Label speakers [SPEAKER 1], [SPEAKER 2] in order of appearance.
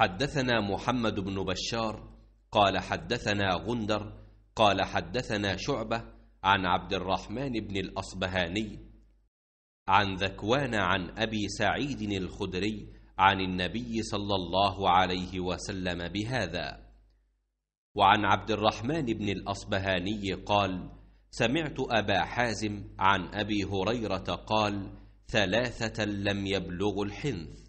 [SPEAKER 1] حدثنا محمد بن
[SPEAKER 2] بشار قال حدثنا غندر قال حدثنا شعبة عن عبد الرحمن بن الأصبهاني عن ذكوان عن أبي سعيد الخدري عن النبي صلى الله عليه وسلم بهذا وعن عبد الرحمن بن الأصبهاني قال سمعت أبا حازم عن أبي هريرة قال ثلاثة لم
[SPEAKER 3] يبلغوا
[SPEAKER 1] الحنث